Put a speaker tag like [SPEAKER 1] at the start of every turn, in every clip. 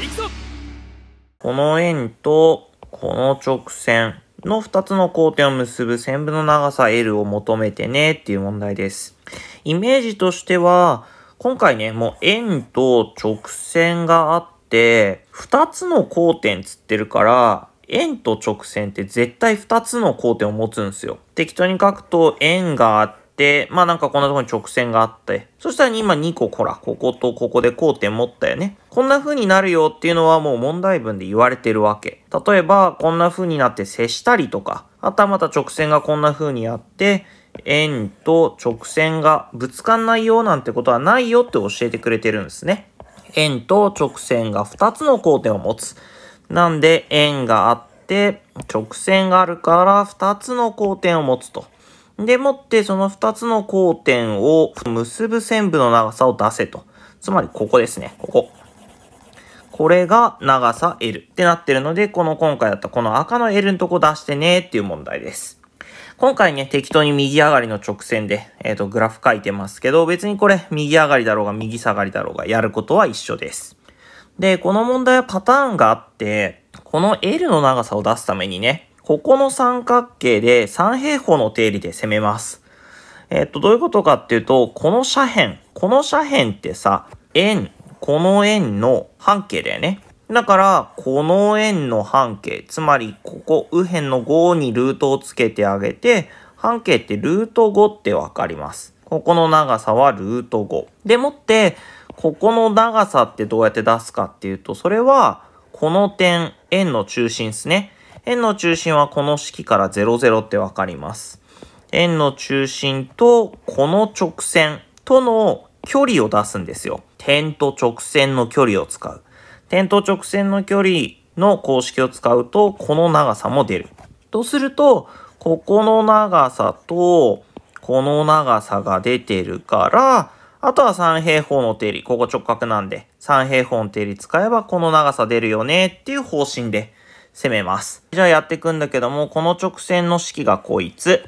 [SPEAKER 1] 行くぞこの円とこの直線の2つの交点を結ぶ線分の長さ L を求めてねっていう問題です。イメージとしては、今回ね、もう円と直線があって、2つの交点つってるから、円と直線って絶対2つの交点を持つんですよ。適当に書くと円があっ、まあなんかこんなとこに直線があって、そしたら今2個ほら、こことここで交点持ったよね。こんな風になるよっていうのはもう問題文で言われてるわけ。例えば、こんな風になって接したりとか、あとはまた直線がこんな風にあって、円と直線がぶつかんないよなんてことはないよって教えてくれてるんですね。円と直線が2つの交点を持つ。なんで円があって直線があるから2つの交点を持つと。でもってその2つの交点を結ぶ線部の長さを出せと。つまりここですね。ここ。これが長さ L ってなってるので、この今回だったこの赤の L のとこ出してねっていう問題です。今回ね、適当に右上がりの直線で、えっ、ー、と、グラフ書いてますけど、別にこれ、右上がりだろうが、右下がりだろうが、やることは一緒です。で、この問題はパターンがあって、この L の長さを出すためにね、ここの三角形で三平方の定理で攻めます。えっと、どういうことかっていうと、この斜辺、この斜辺ってさ、円、この円の半径だよね。だから、この円の半径、つまり、ここ、右辺の5にルートをつけてあげて、半径ってルート5ってわかります。ここの長さはルート5。でもって、ここの長さってどうやって出すかっていうと、それは、この点、円の中心ですね。円の中心はこの式から00ってわかります。円の中心とこの直線との距離を出すんですよ。点と直線の距離を使う。点と直線の距離の公式を使うと、この長さも出る。とすると、ここの長さと、この長さが出てるから、あとは三平方の定理、ここ直角なんで、三平方の定理使えばこの長さ出るよねっていう方針で攻めます。じゃあやっていくんだけども、この直線の式がこいつ。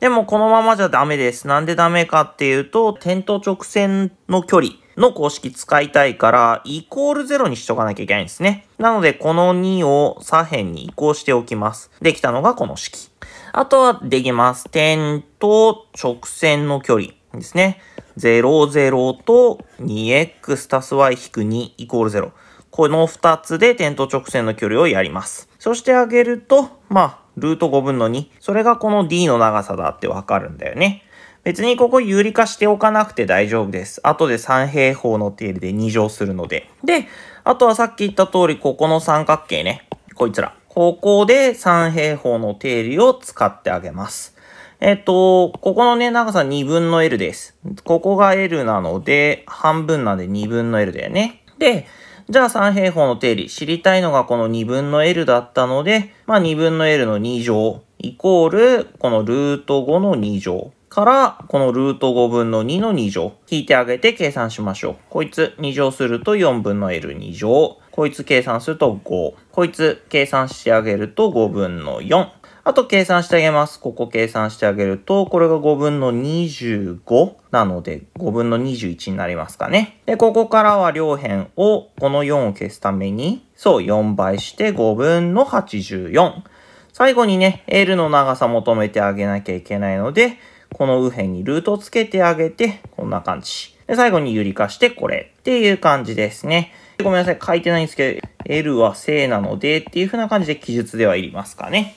[SPEAKER 1] でもこのままじゃダメです。なんでダメかっていうと、点と直線の距離の公式使いたいから、イコール0にしとかなきゃいけないんですね。なので、この2を左辺に移行しておきます。できたのがこの式。あとはできます。点と直線の距離ですね。0、0と 2x たす y 引く2イコール0。この二つで点と直線の距離をやります。そしてあげると、まあ、ルート5分の2。それがこの D の長さだってわかるんだよね。別にここ有理化しておかなくて大丈夫です。後で三平方の定理で2乗するので。で、あとはさっき言った通り、ここの三角形ね。こいつら。ここで三平方の定理を使ってあげます。えっと、ここのね、長さ2分の L です。ここが L なので、半分なんで2分の L だよね。で、じゃあ三平方の定理、知りたいのがこの2分の L だったので、まあ2分の L の2乗イコール、このルート5の2乗から、このルート5分の2の2乗。引いてあげて計算しましょう。こいつ2乗すると4分の L2 乗。こいつ計算すると5。こいつ計算してあげると5分の4。あと計算してあげます。ここ計算してあげると、これが5分の25なので、5分の21になりますかね。で、ここからは両辺を、この4を消すために、そう、4倍して5分の84。最後にね、L の長さ求めてあげなきゃいけないので、この右辺にルートをつけてあげて、こんな感じ。で、最後にゆりかしてこれっていう感じですね。ごめんなさい、書いてないんですけど、L は正なのでっていう風な感じで記述ではいりますかね。